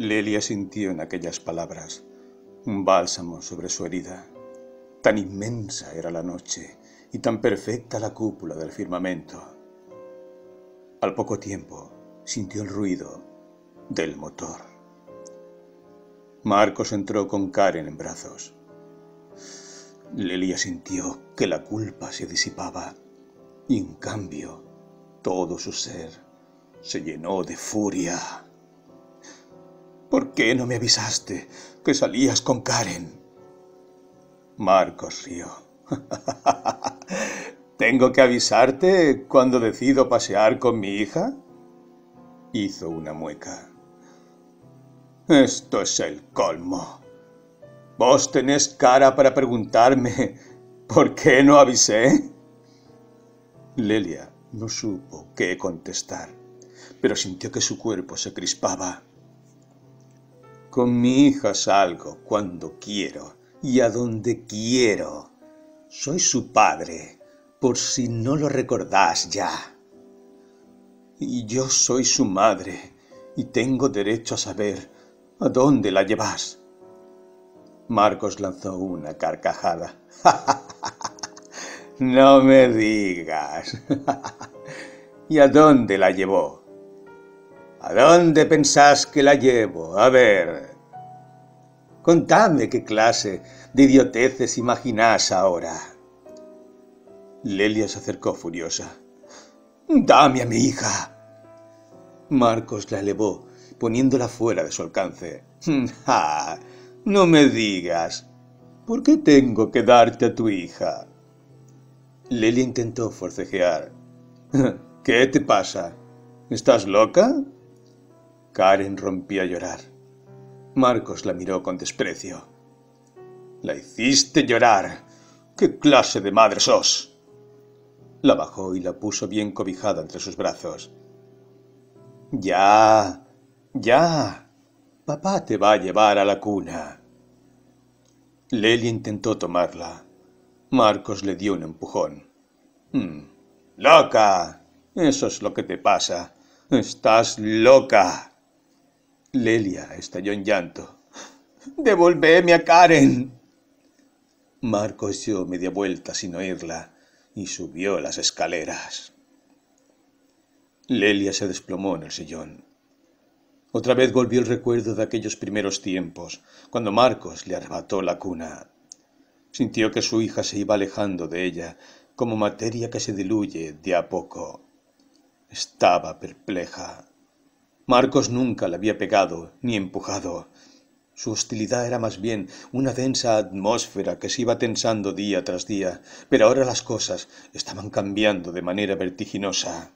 Lelia sintió en aquellas palabras un bálsamo sobre su herida. Tan inmensa era la noche y tan perfecta la cúpula del firmamento. Al poco tiempo sintió el ruido del motor. Marcos entró con Karen en brazos. Lelia sintió que la culpa se disipaba y en cambio todo su ser se llenó de furia qué no me avisaste que salías con Karen? Marcos río. ¿Tengo que avisarte cuando decido pasear con mi hija? Hizo una mueca. Esto es el colmo. Vos tenés cara para preguntarme ¿por qué no avisé? Lelia no supo qué contestar, pero sintió que su cuerpo se crispaba. Con mi hija salgo cuando quiero y a donde quiero. Soy su padre, por si no lo recordás ya. Y yo soy su madre y tengo derecho a saber a dónde la llevas. Marcos lanzó una carcajada. no me digas. ¿Y a dónde la llevó? ¿A dónde pensás que la llevo? A ver. contame qué clase de idioteces imaginás ahora. Lelia se acercó furiosa. Dame a mi hija. Marcos la elevó, poniéndola fuera de su alcance. No me digas. ¿Por qué tengo que darte a tu hija? Lelia intentó forcejear. ¿Qué te pasa? ¿Estás loca? Karen rompió a llorar. Marcos la miró con desprecio. La hiciste llorar. ¿Qué clase de madre sos? La bajó y la puso bien cobijada entre sus brazos. Ya, ya. Papá te va a llevar a la cuna. Lely intentó tomarla. Marcos le dio un empujón. Hmm, ¡Loca! Eso es lo que te pasa. Estás loca. Lelia estalló en llanto. ¡Devolveme a Karen! Marcos dio media vuelta sin oírla y subió las escaleras. Lelia se desplomó en el sillón. Otra vez volvió el recuerdo de aquellos primeros tiempos, cuando Marcos le arrebató la cuna. Sintió que su hija se iba alejando de ella, como materia que se diluye de a poco. Estaba perpleja. Marcos nunca la había pegado ni empujado. Su hostilidad era más bien una densa atmósfera que se iba tensando día tras día, pero ahora las cosas estaban cambiando de manera vertiginosa.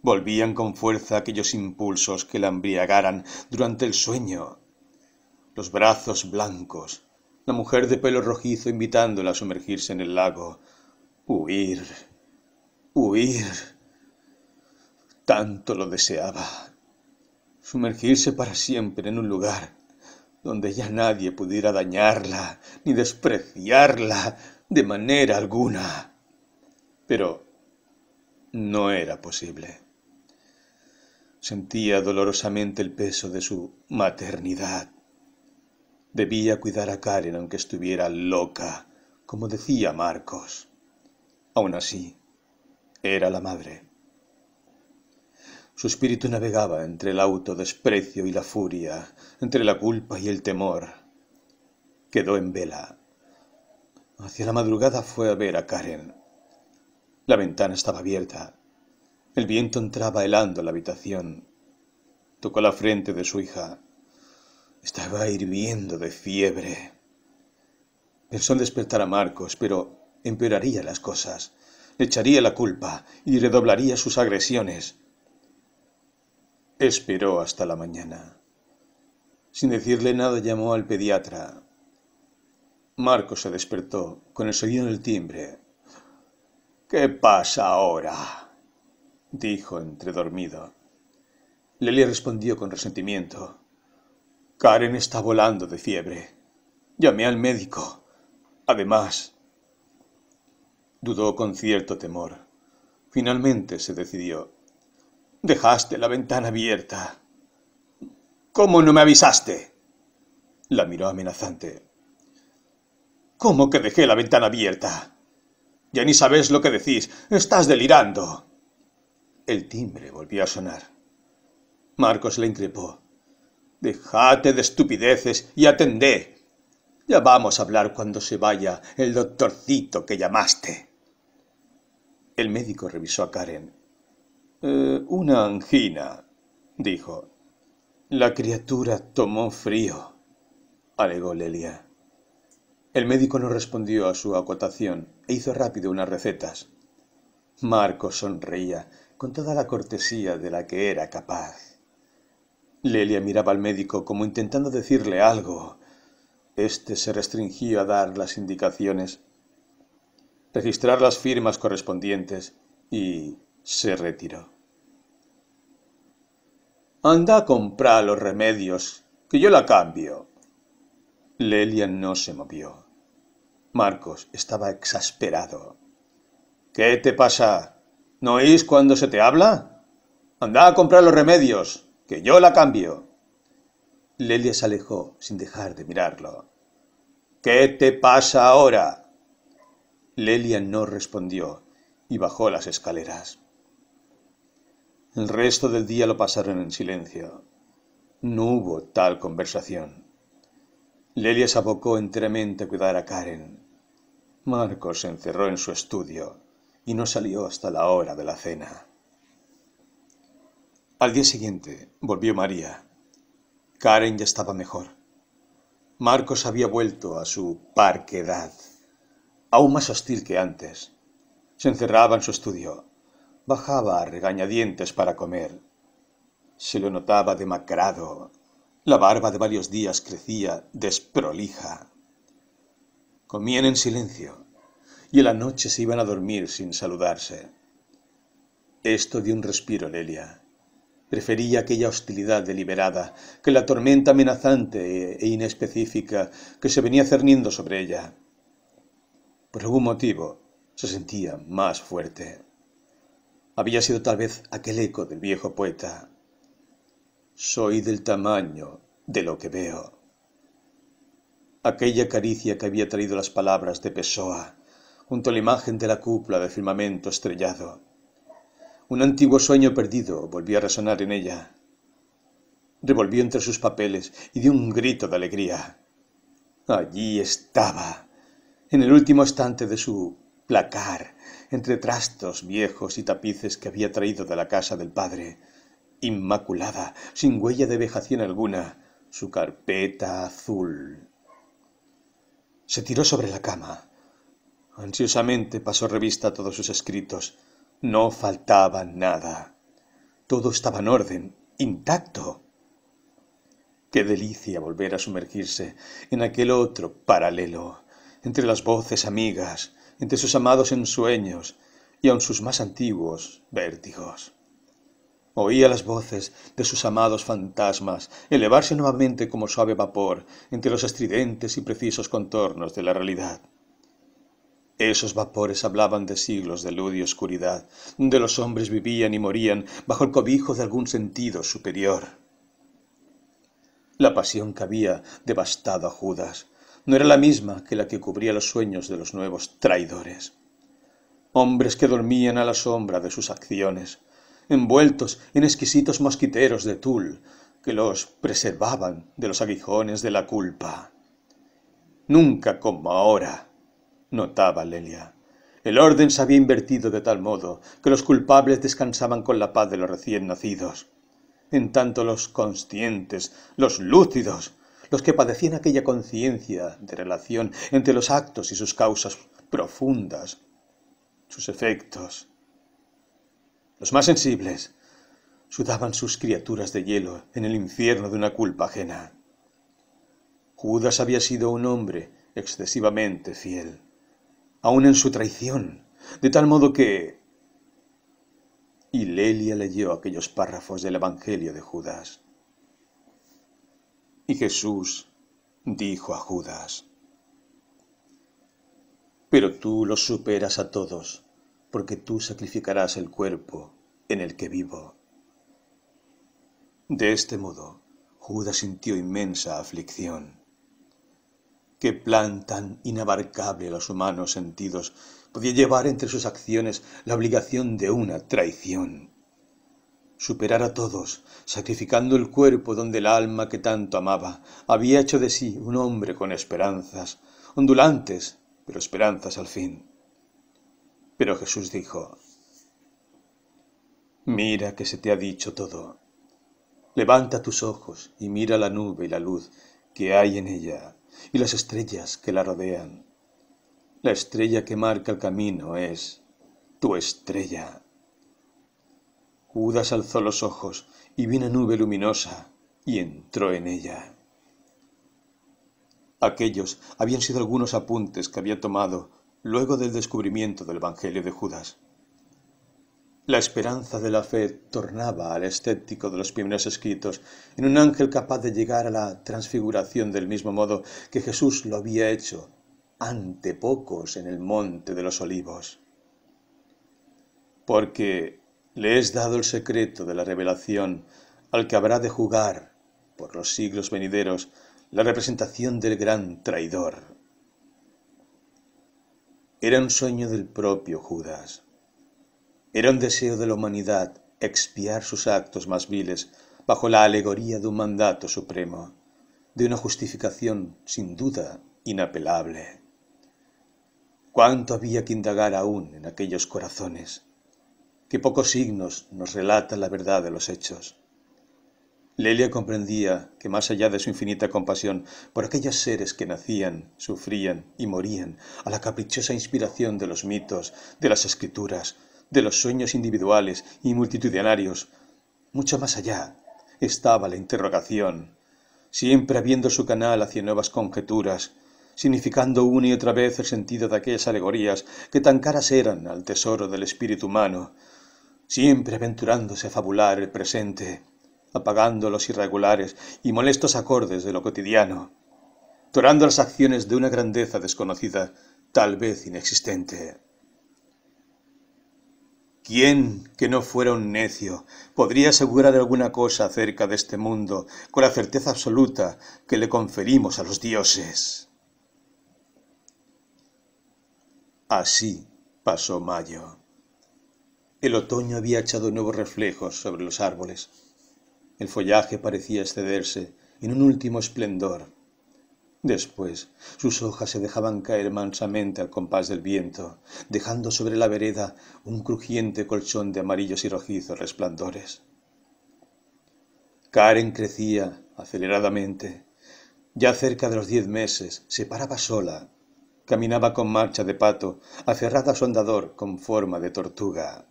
Volvían con fuerza aquellos impulsos que la embriagaran durante el sueño. Los brazos blancos, la mujer de pelo rojizo invitándola a sumergirse en el lago. Huir, huir. Tanto lo deseaba sumergirse para siempre en un lugar donde ya nadie pudiera dañarla ni despreciarla de manera alguna. Pero no era posible. Sentía dolorosamente el peso de su maternidad. Debía cuidar a Karen aunque estuviera loca, como decía Marcos. Aún así, era la madre. Su espíritu navegaba entre el autodesprecio y la furia, entre la culpa y el temor. Quedó en vela. Hacia la madrugada fue a ver a Karen. La ventana estaba abierta. El viento entraba helando la habitación. Tocó la frente de su hija. Estaba hirviendo de fiebre. Pensó en despertar a Marcos, pero empeoraría las cosas. Le echaría la culpa y redoblaría sus agresiones. Esperó hasta la mañana. Sin decirle nada llamó al pediatra. Marco se despertó con el sonido del timbre. ¿Qué pasa ahora? dijo entre dormido. Lelia respondió con resentimiento. Karen está volando de fiebre. Llamé al médico. Además, dudó con cierto temor. Finalmente se decidió. Dejaste la ventana abierta. ¿Cómo no me avisaste? La miró amenazante. ¿Cómo que dejé la ventana abierta? Ya ni sabes lo que decís. Estás delirando. El timbre volvió a sonar. Marcos le increpó. Dejate de estupideces y atendé. Ya vamos a hablar cuando se vaya el doctorcito que llamaste. El médico revisó a Karen eh, una angina, dijo. La criatura tomó frío, alegó Lelia. El médico no respondió a su acotación e hizo rápido unas recetas. Marco sonreía con toda la cortesía de la que era capaz. Lelia miraba al médico como intentando decirle algo. Este se restringió a dar las indicaciones, registrar las firmas correspondientes y se retiró. Anda a comprar los remedios, que yo la cambio. Lelia no se movió. Marcos estaba exasperado. ¿Qué te pasa? ¿No oís cuando se te habla? Anda a comprar los remedios, que yo la cambio. Lelia se alejó sin dejar de mirarlo. ¿Qué te pasa ahora? Lelia no respondió y bajó las escaleras. El resto del día lo pasaron en silencio. No hubo tal conversación. Lelia se abocó enteramente a cuidar a Karen. Marcos se encerró en su estudio y no salió hasta la hora de la cena. Al día siguiente volvió María. Karen ya estaba mejor. Marcos había vuelto a su parquedad, aún más hostil que antes. Se encerraba en su estudio, Bajaba a regañadientes para comer. Se lo notaba demacrado. La barba de varios días crecía desprolija. Comían en silencio y en la noche se iban a dormir sin saludarse. Esto dio un respiro a Lelia. Prefería aquella hostilidad deliberada que la tormenta amenazante e inespecífica que se venía cerniendo sobre ella. Por algún motivo se sentía más fuerte había sido tal vez aquel eco del viejo poeta. Soy del tamaño de lo que veo. Aquella caricia que había traído las palabras de Pessoa, junto a la imagen de la cúpula de firmamento estrellado. Un antiguo sueño perdido volvió a resonar en ella. Revolvió entre sus papeles y dio un grito de alegría. Allí estaba, en el último estante de su placar, entre trastos viejos y tapices que había traído de la casa del padre, inmaculada, sin huella de vejación alguna, su carpeta azul. Se tiró sobre la cama. Ansiosamente pasó revista a todos sus escritos. No faltaba nada. Todo estaba en orden, intacto. Qué delicia volver a sumergirse en aquel otro paralelo, entre las voces amigas, entre sus amados ensueños y aun sus más antiguos vértigos. Oía las voces de sus amados fantasmas elevarse nuevamente como suave vapor entre los estridentes y precisos contornos de la realidad. Esos vapores hablaban de siglos de luz y oscuridad, donde los hombres vivían y morían bajo el cobijo de algún sentido superior. La pasión que había devastado a Judas, no era la misma que la que cubría los sueños de los nuevos traidores. Hombres que dormían a la sombra de sus acciones, envueltos en exquisitos mosquiteros de tul que los preservaban de los aguijones de la culpa. Nunca como ahora, notaba Lelia. El orden se había invertido de tal modo que los culpables descansaban con la paz de los recién nacidos. En tanto los conscientes, los lúcidos, los que padecían aquella conciencia de relación entre los actos y sus causas profundas, sus efectos. Los más sensibles sudaban sus criaturas de hielo en el infierno de una culpa ajena. Judas había sido un hombre excesivamente fiel, aun en su traición, de tal modo que... Y Lelia leyó aquellos párrafos del Evangelio de Judas. Y Jesús dijo a Judas, Pero tú los superas a todos, porque tú sacrificarás el cuerpo en el que vivo. De este modo, Judas sintió inmensa aflicción. ¿Qué plan tan inabarcable a los humanos sentidos podía llevar entre sus acciones la obligación de una traición? superar a todos, sacrificando el cuerpo donde el alma que tanto amaba había hecho de sí un hombre con esperanzas, ondulantes, pero esperanzas al fin. Pero Jesús dijo, Mira que se te ha dicho todo. Levanta tus ojos y mira la nube y la luz que hay en ella, y las estrellas que la rodean. La estrella que marca el camino es tu estrella. Judas alzó los ojos y vi una nube luminosa y entró en ella. Aquellos habían sido algunos apuntes que había tomado luego del descubrimiento del Evangelio de Judas. La esperanza de la fe tornaba al escéptico de los primeros escritos en un ángel capaz de llegar a la transfiguración del mismo modo que Jesús lo había hecho ante pocos en el monte de los olivos. Porque le es dado el secreto de la revelación al que habrá de jugar, por los siglos venideros, la representación del gran traidor. Era un sueño del propio Judas. Era un deseo de la humanidad expiar sus actos más viles bajo la alegoría de un mandato supremo, de una justificación sin duda inapelable. ¿Cuánto había que indagar aún en aquellos corazones? que pocos signos nos relatan la verdad de los hechos. Lelia comprendía que más allá de su infinita compasión por aquellos seres que nacían, sufrían y morían a la caprichosa inspiración de los mitos, de las escrituras, de los sueños individuales y multitudinarios, mucho más allá estaba la interrogación, siempre abriendo su canal hacia nuevas conjeturas, significando una y otra vez el sentido de aquellas alegorías que tan caras eran al tesoro del espíritu humano, siempre aventurándose a fabular el presente, apagando los irregulares y molestos acordes de lo cotidiano, torando las acciones de una grandeza desconocida, tal vez inexistente. ¿Quién que no fuera un necio podría asegurar alguna cosa acerca de este mundo con la certeza absoluta que le conferimos a los dioses? Así pasó Mayo. El otoño había echado nuevos reflejos sobre los árboles. El follaje parecía excederse en un último esplendor. Después, sus hojas se dejaban caer mansamente al compás del viento, dejando sobre la vereda un crujiente colchón de amarillos y rojizos resplandores. Karen crecía aceleradamente. Ya cerca de los diez meses, se paraba sola. Caminaba con marcha de pato, aferrada a su andador con forma de tortuga.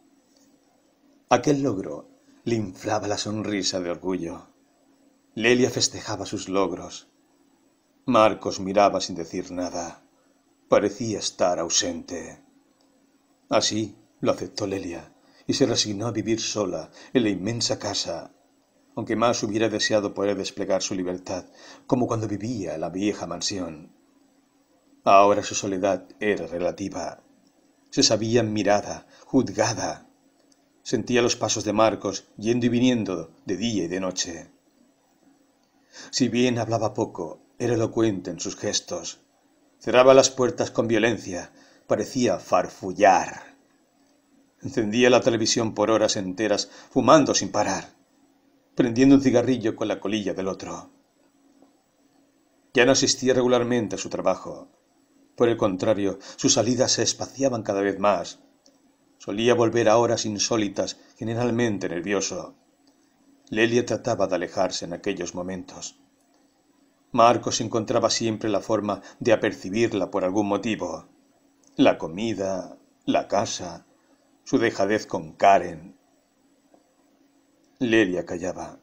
Aquel logro le inflaba la sonrisa de orgullo. Lelia festejaba sus logros. Marcos miraba sin decir nada. Parecía estar ausente. Así lo aceptó Lelia y se resignó a vivir sola en la inmensa casa, aunque más hubiera deseado poder desplegar su libertad, como cuando vivía en la vieja mansión. Ahora su soledad era relativa. Se sabía mirada, juzgada, Sentía los pasos de Marcos yendo y viniendo de día y de noche. Si bien hablaba poco, era elocuente en sus gestos. Cerraba las puertas con violencia, parecía farfullar. Encendía la televisión por horas enteras, fumando sin parar, prendiendo un cigarrillo con la colilla del otro. Ya no asistía regularmente a su trabajo. Por el contrario, sus salidas se espaciaban cada vez más, Solía volver a horas insólitas, generalmente nervioso. Lelia trataba de alejarse en aquellos momentos. Marcos encontraba siempre la forma de apercibirla por algún motivo. La comida, la casa, su dejadez con Karen. Lelia callaba.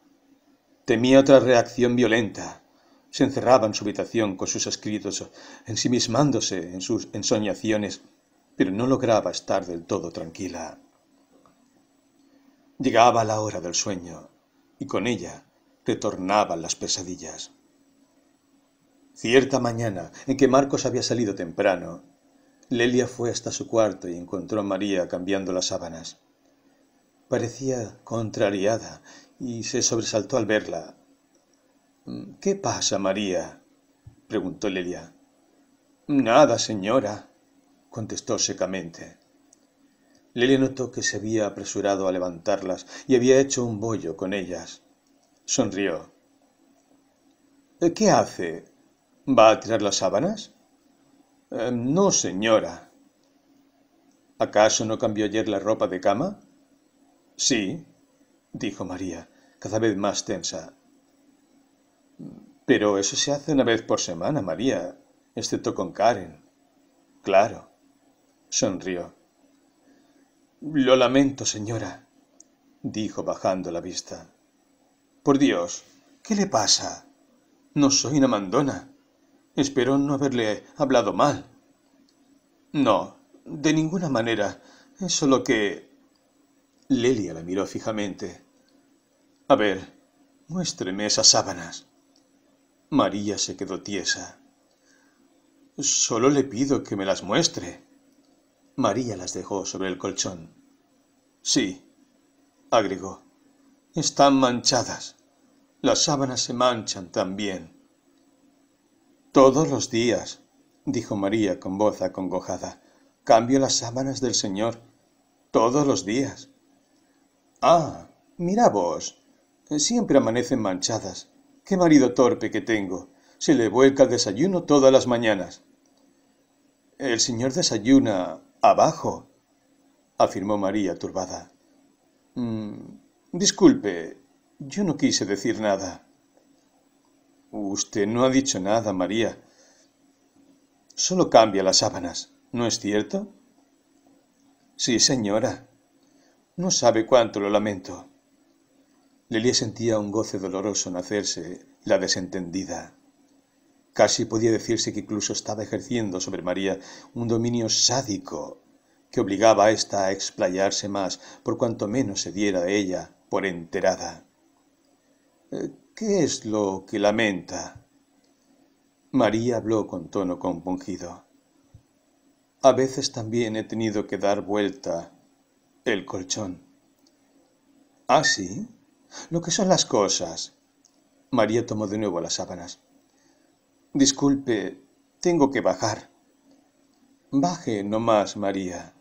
Temía otra reacción violenta. Se encerraba en su habitación con sus escritos, ensimismándose en sus ensoñaciones pero no lograba estar del todo tranquila. Llegaba la hora del sueño, y con ella retornaban las pesadillas. Cierta mañana, en que Marcos había salido temprano, Lelia fue hasta su cuarto y encontró a María cambiando las sábanas. Parecía contrariada y se sobresaltó al verla. Mm, ¿Qué pasa, María? preguntó Lelia. Nada, señora, contestó secamente. Lelia notó que se había apresurado a levantarlas y había hecho un bollo con ellas. Sonrió. ¿Qué hace? ¿Va a tirar las sábanas? Eh, no, señora. ¿Acaso no cambió ayer la ropa de cama? Sí, dijo María, cada vez más tensa. Pero eso se hace una vez por semana, María, excepto con Karen. Claro. Sonrió. Lo lamento, señora, dijo bajando la vista. Por Dios, ¿qué le pasa? No soy una mandona. Espero no haberle hablado mal. No, de ninguna manera. Es solo que... Lelia la miró fijamente. A ver, muéstreme esas sábanas. María se quedó tiesa. Solo le pido que me las muestre. María las dejó sobre el colchón. Sí, agregó. Están manchadas. Las sábanas se manchan también. Todos los días, dijo María con voz acongojada, cambio las sábanas del Señor. Todos los días. Ah, mira vos. Siempre amanecen manchadas. Qué marido torpe que tengo. Se le vuelca el desayuno todas las mañanas. El Señor desayuna Abajo, afirmó María turbada. Mm, disculpe, yo no quise decir nada. Usted no ha dicho nada, María. Solo cambia las sábanas, ¿no es cierto? Sí, señora. No sabe cuánto lo lamento. Lelia sentía un goce doloroso en hacerse la desentendida. Casi podía decirse que incluso estaba ejerciendo sobre María un dominio sádico que obligaba a ésta a explayarse más, por cuanto menos se diera ella por enterada. Eh, ¿Qué es lo que lamenta? María habló con tono compungido. A veces también he tenido que dar vuelta el colchón. ¿Ah, sí? Lo que son las cosas. María tomó de nuevo las sábanas. Disculpe, tengo que bajar. Baje no más, María.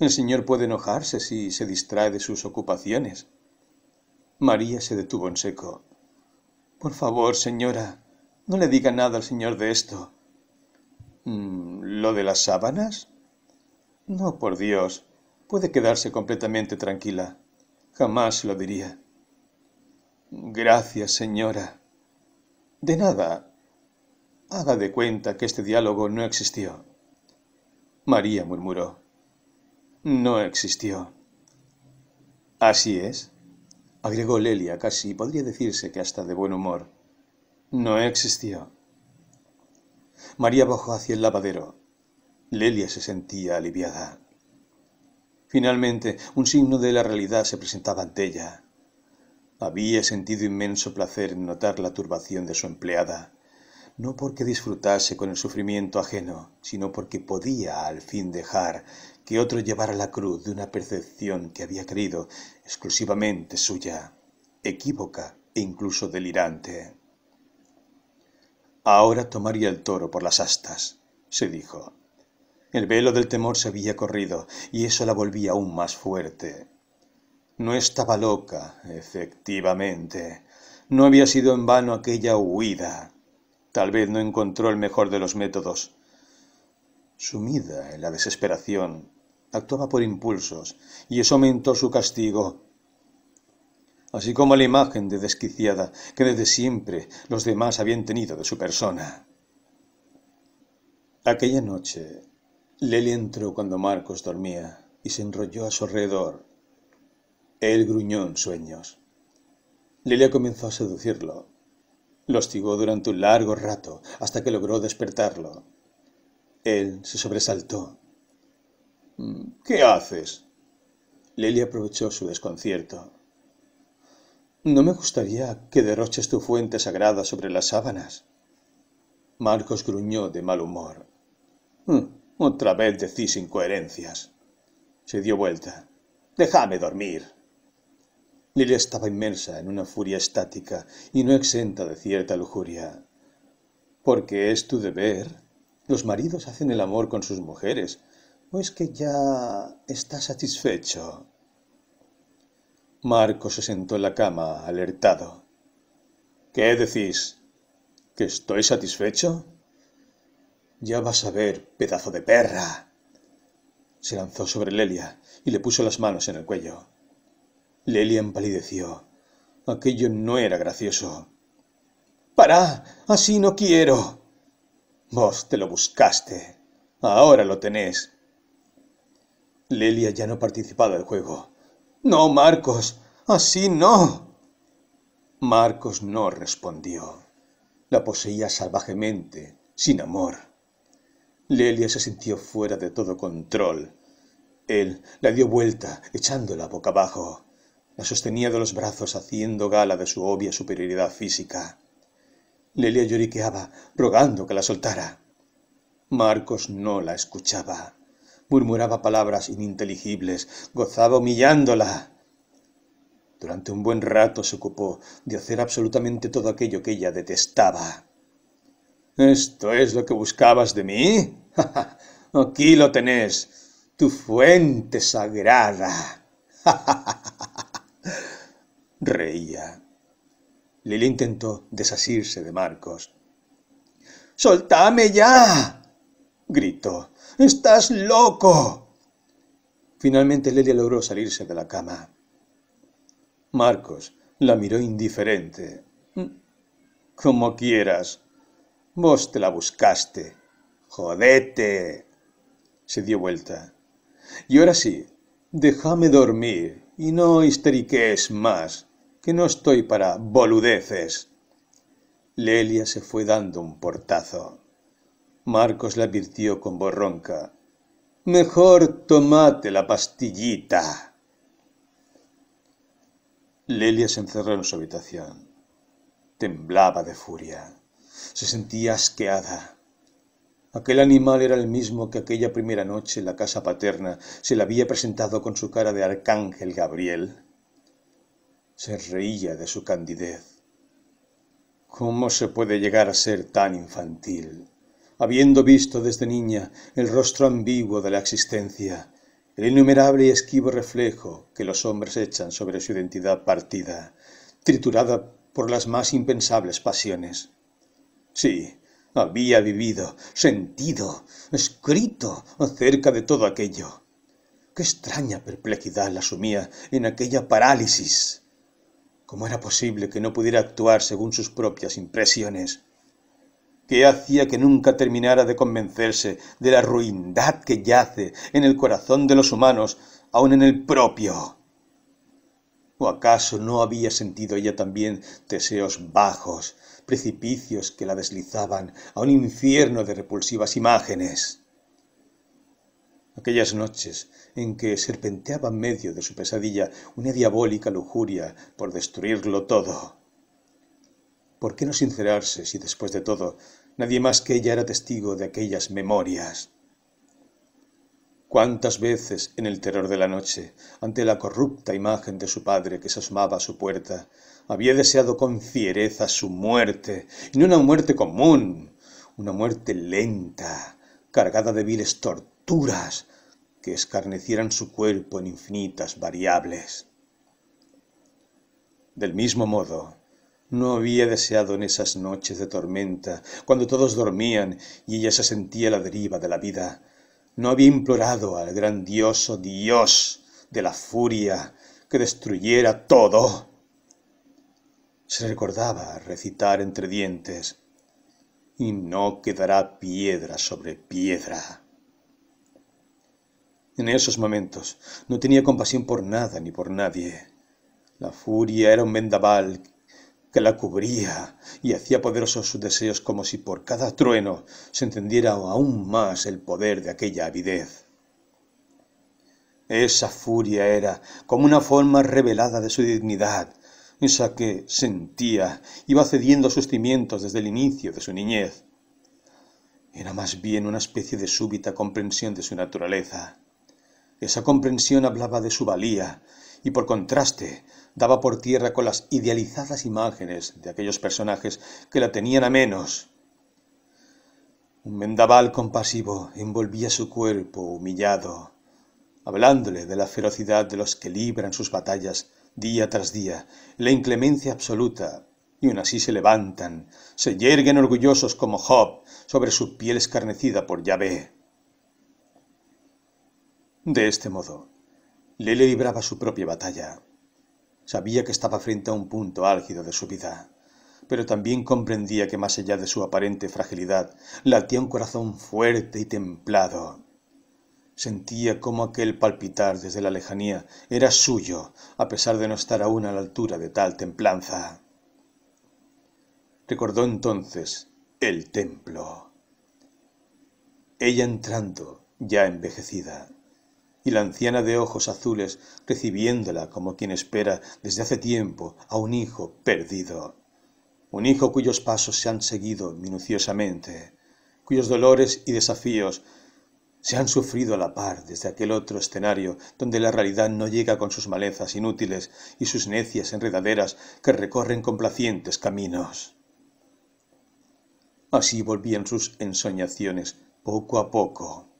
El señor puede enojarse si se distrae de sus ocupaciones. María se detuvo en seco. Por favor, señora, no le diga nada al señor de esto. Mm, ¿Lo de las sábanas? No, por Dios. Puede quedarse completamente tranquila. Jamás lo diría. Gracias, señora. De nada, Haga de cuenta que este diálogo no existió. María murmuró. No existió. Así es, agregó Lelia, casi podría decirse que hasta de buen humor. No existió. María bajó hacia el lavadero. Lelia se sentía aliviada. Finalmente, un signo de la realidad se presentaba ante ella. Había sentido inmenso placer en notar la turbación de su empleada no porque disfrutase con el sufrimiento ajeno, sino porque podía al fin dejar que otro llevara la cruz de una percepción que había creído exclusivamente suya, equívoca e incluso delirante. Ahora tomaría el toro por las astas, se dijo. El velo del temor se había corrido y eso la volvía aún más fuerte. No estaba loca, efectivamente. No había sido en vano aquella huida. Tal vez no encontró el mejor de los métodos. Sumida en la desesperación, actuaba por impulsos, y eso aumentó su castigo. Así como la imagen de desquiciada que desde siempre los demás habían tenido de su persona. Aquella noche, Lely entró cuando Marcos dormía y se enrolló a su alrededor. Él gruñó en sueños. Lelia comenzó a seducirlo, lo hostigó durante un largo rato hasta que logró despertarlo. Él se sobresaltó. Mm, ¿Qué haces? Lely aprovechó su desconcierto. No me gustaría que derroches tu fuente sagrada sobre las sábanas. Marcos gruñó de mal humor. Mm, otra vez decís incoherencias. Se dio vuelta. Déjame dormir. Lelia estaba inmersa en una furia estática y no exenta de cierta lujuria. Porque es tu deber. Los maridos hacen el amor con sus mujeres. ¿O es que ya está satisfecho? Marco se sentó en la cama, alertado. ¿Qué decís? ¿Que estoy satisfecho? Ya vas a ver, pedazo de perra. Se lanzó sobre Lelia y le puso las manos en el cuello. Lelia empalideció. Aquello no era gracioso. ¡Para! ¡Así no quiero! Vos te lo buscaste. Ahora lo tenés. Lelia ya no participaba del juego. No, Marcos. Así no. Marcos no respondió. La poseía salvajemente, sin amor. Lelia se sintió fuera de todo control. Él la dio vuelta, echándola boca abajo. La sostenía de los brazos haciendo gala de su obvia superioridad física. Lelia lloriqueaba, rogando que la soltara. Marcos no la escuchaba. Murmuraba palabras ininteligibles, gozaba humillándola. Durante un buen rato se ocupó de hacer absolutamente todo aquello que ella detestaba. ¿Esto es lo que buscabas de mí? Aquí lo tenés, tu fuente sagrada. reía. Lili intentó desasirse de Marcos. ¡Soltame ya! gritó. ¡Estás loco! Finalmente Lelia logró salirse de la cama. Marcos la miró indiferente. Mm, como quieras. Vos te la buscaste. Jodete. Se dio vuelta. Y ahora sí, déjame dormir y no histeriques más que no estoy para boludeces. Lelia se fue dando un portazo. Marcos le advirtió con borronca. Mejor tomate la pastillita. Lelia se encerró en su habitación. Temblaba de furia. Se sentía asqueada. Aquel animal era el mismo que aquella primera noche en la casa paterna se le había presentado con su cara de arcángel Gabriel se reía de su candidez. ¿Cómo se puede llegar a ser tan infantil, habiendo visto desde niña el rostro ambiguo de la existencia, el innumerable y esquivo reflejo que los hombres echan sobre su identidad partida, triturada por las más impensables pasiones? Sí, había vivido, sentido, escrito acerca de todo aquello. Qué extraña perplejidad la asumía en aquella parálisis ¿Cómo era posible que no pudiera actuar según sus propias impresiones? ¿Qué hacía que nunca terminara de convencerse de la ruindad que yace en el corazón de los humanos, aun en el propio? ¿O acaso no había sentido ella también deseos bajos, precipicios que la deslizaban a un infierno de repulsivas imágenes? aquellas noches en que serpenteaba en medio de su pesadilla una diabólica lujuria por destruirlo todo. ¿Por qué no sincerarse si después de todo nadie más que ella era testigo de aquellas memorias? Cuántas veces en el terror de la noche, ante la corrupta imagen de su padre que se asomaba a su puerta, había deseado con fiereza su muerte, y no una muerte común, una muerte lenta, cargada de viles torturas que escarnecieran su cuerpo en infinitas variables. Del mismo modo, no había deseado en esas noches de tormenta, cuando todos dormían y ella se sentía a la deriva de la vida, no había implorado al grandioso Dios de la furia que destruyera todo. Se recordaba recitar entre dientes, y no quedará piedra sobre piedra. En esos momentos no tenía compasión por nada ni por nadie. La furia era un vendaval que la cubría y hacía poderosos sus deseos como si por cada trueno se entendiera aún más el poder de aquella avidez. Esa furia era como una forma revelada de su dignidad, esa que sentía iba cediendo sus cimientos desde el inicio de su niñez. Era más bien una especie de súbita comprensión de su naturaleza. Esa comprensión hablaba de su valía y por contraste daba por tierra con las idealizadas imágenes de aquellos personajes que la tenían a menos. Un mendaval compasivo envolvía su cuerpo humillado, hablándole de la ferocidad de los que libran sus batallas día tras día, la inclemencia absoluta, y aun así se levantan, se yerguen orgullosos como Job sobre su piel escarnecida por Yahvé. De este modo, Lele libraba su propia batalla. Sabía que estaba frente a un punto álgido de su vida, pero también comprendía que más allá de su aparente fragilidad, latía un corazón fuerte y templado. Sentía cómo aquel palpitar desde la lejanía era suyo, a pesar de no estar aún a la altura de tal templanza. Recordó entonces el templo. Ella entrando, ya envejecida, y la anciana de ojos azules recibiéndola como quien espera desde hace tiempo a un hijo perdido. Un hijo cuyos pasos se han seguido minuciosamente, cuyos dolores y desafíos se han sufrido a la par desde aquel otro escenario donde la realidad no llega con sus malezas inútiles y sus necias enredaderas que recorren complacientes caminos. Así volvían sus ensoñaciones poco a poco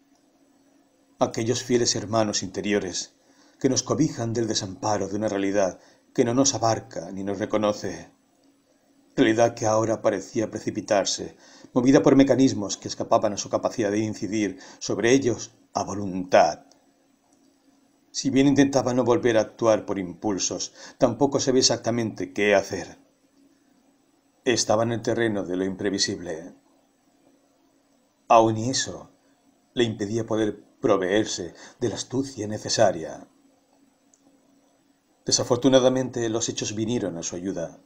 aquellos fieles hermanos interiores que nos cobijan del desamparo de una realidad que no nos abarca ni nos reconoce. Realidad que ahora parecía precipitarse, movida por mecanismos que escapaban a su capacidad de incidir sobre ellos a voluntad. Si bien intentaba no volver a actuar por impulsos, tampoco sabía exactamente qué hacer. Estaba en el terreno de lo imprevisible. Aún y eso le impedía poder proveerse de la astucia necesaria. Desafortunadamente los hechos vinieron a su ayuda.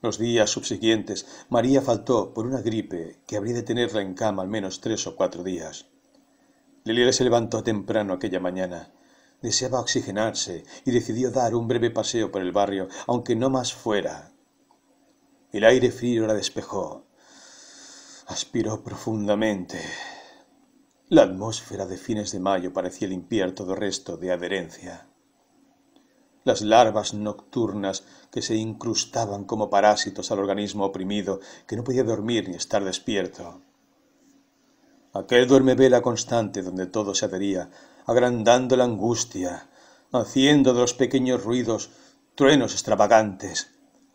Los días subsiguientes María faltó por una gripe que habría de tenerla en cama al menos tres o cuatro días. Lelier se levantó temprano aquella mañana. Deseaba oxigenarse y decidió dar un breve paseo por el barrio, aunque no más fuera. El aire frío la despejó. Aspiró profundamente. La atmósfera de fines de mayo parecía limpiar todo resto de adherencia. Las larvas nocturnas que se incrustaban como parásitos al organismo oprimido, que no podía dormir ni estar despierto. Aquel duerme vela constante donde todo se adhería, agrandando la angustia, haciendo de los pequeños ruidos truenos extravagantes,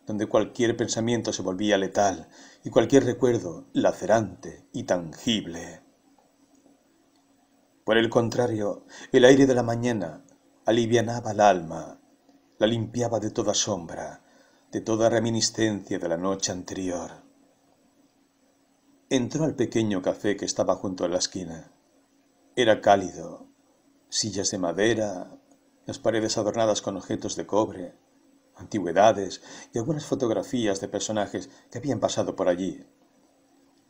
donde cualquier pensamiento se volvía letal y cualquier recuerdo lacerante y tangible. Por el contrario, el aire de la mañana alivianaba el alma, la limpiaba de toda sombra, de toda reminiscencia de la noche anterior. Entró al pequeño café que estaba junto a la esquina. Era cálido, sillas de madera, las paredes adornadas con objetos de cobre, antigüedades y algunas fotografías de personajes que habían pasado por allí.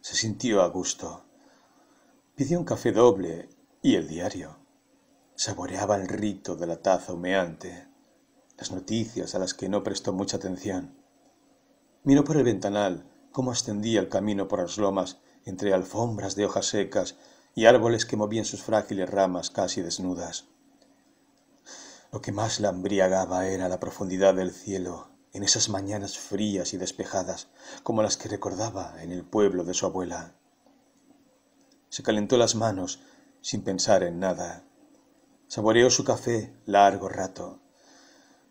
Se sintió a gusto. Pidió un café doble y el diario. Saboreaba el rito de la taza humeante, las noticias a las que no prestó mucha atención. Miró por el ventanal cómo ascendía el camino por las lomas entre alfombras de hojas secas y árboles que movían sus frágiles ramas casi desnudas. Lo que más la embriagaba era la profundidad del cielo, en esas mañanas frías y despejadas, como las que recordaba en el pueblo de su abuela. Se calentó las manos sin pensar en nada. Saboreó su café largo rato.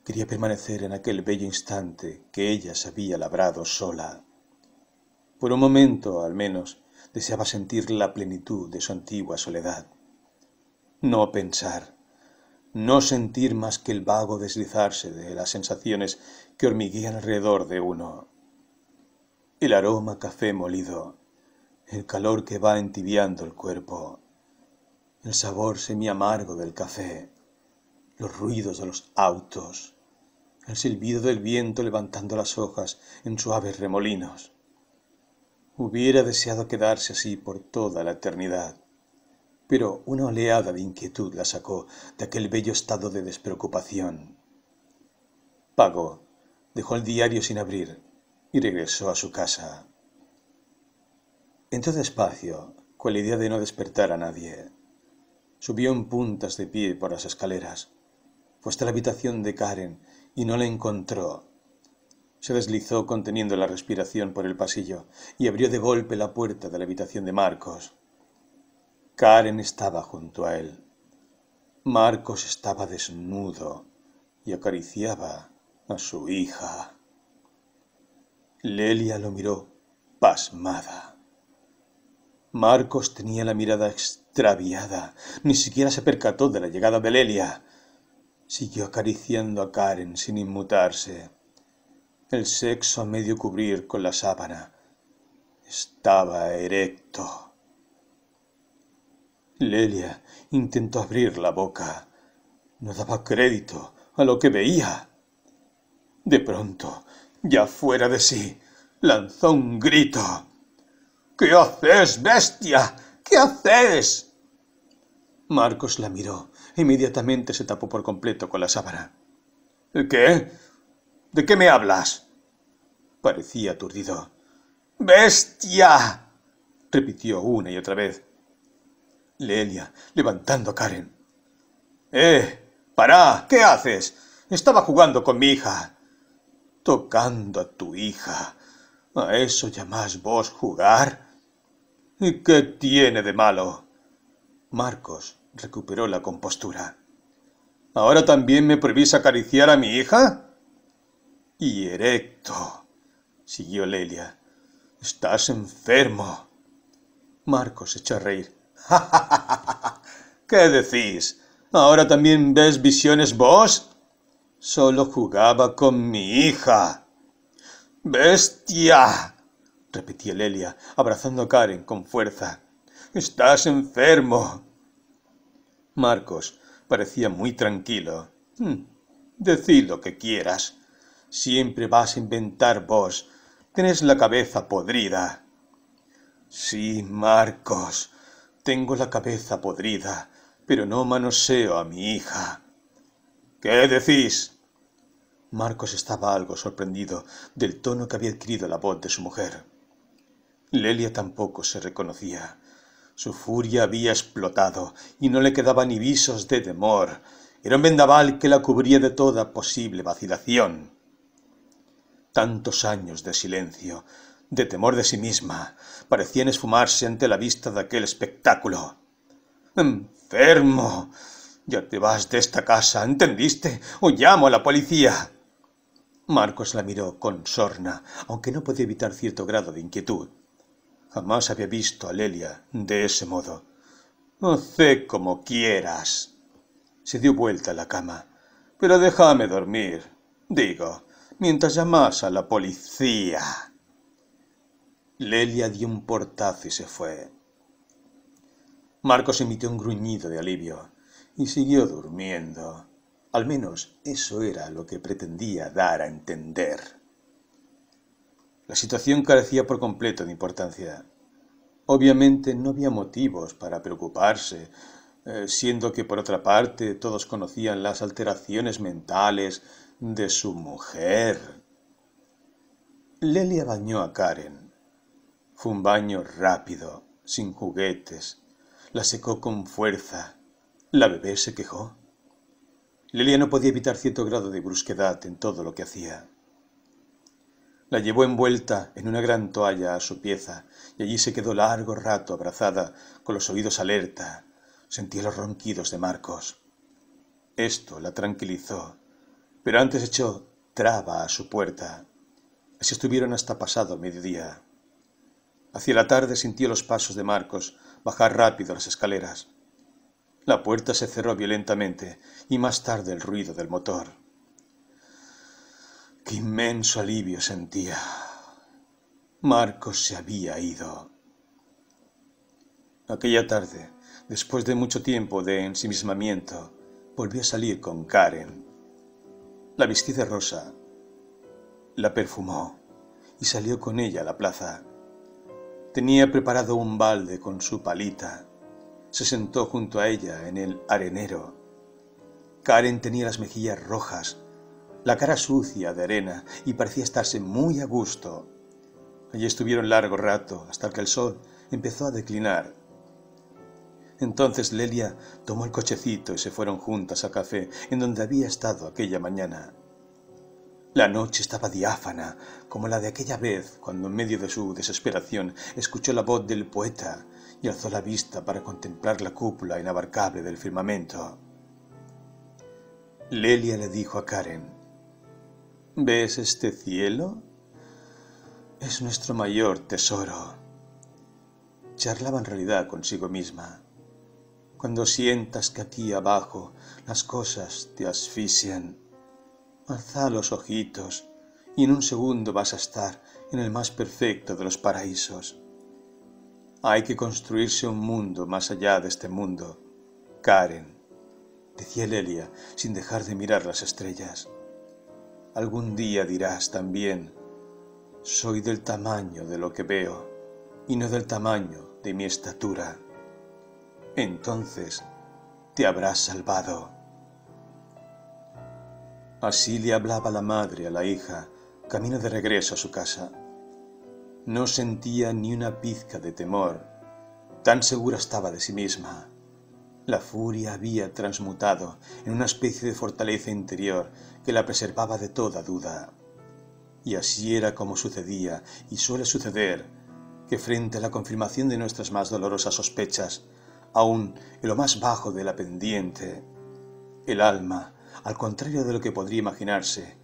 Quería permanecer en aquel bello instante que ella se había labrado sola. Por un momento, al menos, deseaba sentir la plenitud de su antigua soledad. No pensar, no sentir más que el vago deslizarse de las sensaciones que hormiguean alrededor de uno. El aroma café molido, el calor que va entibiando el cuerpo, el sabor semiamargo del café, los ruidos de los autos, el silbido del viento levantando las hojas en suaves remolinos. Hubiera deseado quedarse así por toda la eternidad, pero una oleada de inquietud la sacó de aquel bello estado de despreocupación. Pagó, dejó el diario sin abrir y regresó a su casa. Entró despacio, con la idea de no despertar a nadie. Subió en puntas de pie por las escaleras. Fue hasta la habitación de Karen y no la encontró. Se deslizó conteniendo la respiración por el pasillo y abrió de golpe la puerta de la habitación de Marcos. Karen estaba junto a él. Marcos estaba desnudo y acariciaba a su hija. Lelia lo miró pasmada. Marcos tenía la mirada extraviada. Ni siquiera se percató de la llegada de Lelia. Siguió acariciando a Karen sin inmutarse. El sexo a medio cubrir con la sábana. Estaba erecto. Lelia intentó abrir la boca. No daba crédito a lo que veía. De pronto, ya fuera de sí, lanzó un grito. ¿Qué haces, bestia? ¿Qué haces? Marcos la miró. Inmediatamente se tapó por completo con la sábana. ¿Qué? ¿De qué me hablas? Parecía aturdido. ¡Bestia! repitió una y otra vez. Lelia, levantando a Karen. ¡Eh! ¡Para! ¿Qué haces? Estaba jugando con mi hija. Tocando a tu hija. ¿A eso llamás vos jugar? ¿Qué tiene de malo? Marcos recuperó la compostura. ¿Ahora también me prohibís acariciar a mi hija? Y erecto, siguió Lelia. Estás enfermo. Marcos echó a reír. ¿Qué decís? ¿Ahora también ves visiones vos? Solo jugaba con mi hija. ¡Bestia! repetía Lelia, abrazando a Karen con fuerza. Estás enfermo. Marcos parecía muy tranquilo. «Hmm, Decid lo que quieras. Siempre vas a inventar vos. Tenés la cabeza podrida. Sí, Marcos. Tengo la cabeza podrida, pero no manoseo a mi hija. ¿Qué decís? Marcos estaba algo sorprendido del tono que había adquirido la voz de su mujer. Lelia tampoco se reconocía. Su furia había explotado y no le quedaba ni visos de temor. Era un vendaval que la cubría de toda posible vacilación. Tantos años de silencio, de temor de sí misma, parecían esfumarse ante la vista de aquel espectáculo. ¡Enfermo! Ya te vas de esta casa, ¿entendiste? O llamo a la policía. Marcos la miró con sorna, aunque no podía evitar cierto grado de inquietud. Jamás había visto a Lelia de ese modo. No sé como quieras. Se dio vuelta a la cama. Pero déjame dormir, digo, mientras llamas a la policía. Lelia dio un portazo y se fue. Marcos emitió un gruñido de alivio y siguió durmiendo. Al menos eso era lo que pretendía dar a entender. La situación carecía por completo de importancia. Obviamente no había motivos para preocuparse, eh, siendo que por otra parte todos conocían las alteraciones mentales de su mujer. Lelia bañó a Karen. Fue un baño rápido, sin juguetes. La secó con fuerza. La bebé se quejó. Lelia no podía evitar cierto grado de brusquedad en todo lo que hacía. La llevó envuelta en una gran toalla a su pieza, y allí se quedó largo rato abrazada, con los oídos alerta. Sentía los ronquidos de Marcos. Esto la tranquilizó, pero antes echó traba a su puerta. Así estuvieron hasta pasado mediodía. Hacia la tarde sintió los pasos de Marcos bajar rápido las escaleras. La puerta se cerró violentamente y más tarde el ruido del motor. Qué inmenso alivio sentía. Marcos se había ido. Aquella tarde, después de mucho tiempo de ensimismamiento, volvió a salir con Karen. La vestí de rosa, la perfumó y salió con ella a la plaza. Tenía preparado un balde con su palita. Se sentó junto a ella en el arenero. Karen tenía las mejillas rojas la cara sucia de arena y parecía estarse muy a gusto. Allí estuvieron largo rato hasta que el sol empezó a declinar. Entonces Lelia tomó el cochecito y se fueron juntas a café en donde había estado aquella mañana. La noche estaba diáfana, como la de aquella vez cuando en medio de su desesperación escuchó la voz del poeta y alzó la vista para contemplar la cúpula inabarcable del firmamento. Lelia le dijo a Karen, ¿Ves este cielo? Es nuestro mayor tesoro. Charlaba en realidad consigo misma. Cuando sientas que aquí abajo las cosas te asfixian, alza los ojitos y en un segundo vas a estar en el más perfecto de los paraísos. Hay que construirse un mundo más allá de este mundo. Karen, decía Lelia sin dejar de mirar las estrellas. Algún día dirás también, soy del tamaño de lo que veo y no del tamaño de mi estatura. Entonces te habrás salvado. Así le hablaba la madre a la hija, camino de regreso a su casa. No sentía ni una pizca de temor, tan segura estaba de sí misma. La furia había transmutado en una especie de fortaleza interior que la preservaba de toda duda. Y así era como sucedía, y suele suceder, que frente a la confirmación de nuestras más dolorosas sospechas, aún en lo más bajo de la pendiente, el alma, al contrario de lo que podría imaginarse,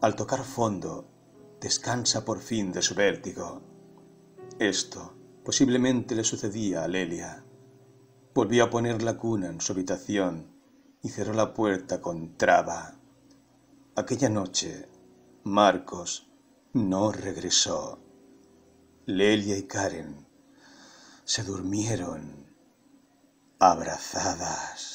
al tocar fondo, descansa por fin de su vértigo. Esto posiblemente le sucedía a Lelia. Volvió a poner la cuna en su habitación y cerró la puerta con traba. Aquella noche, Marcos no regresó. Lelia y Karen se durmieron abrazadas.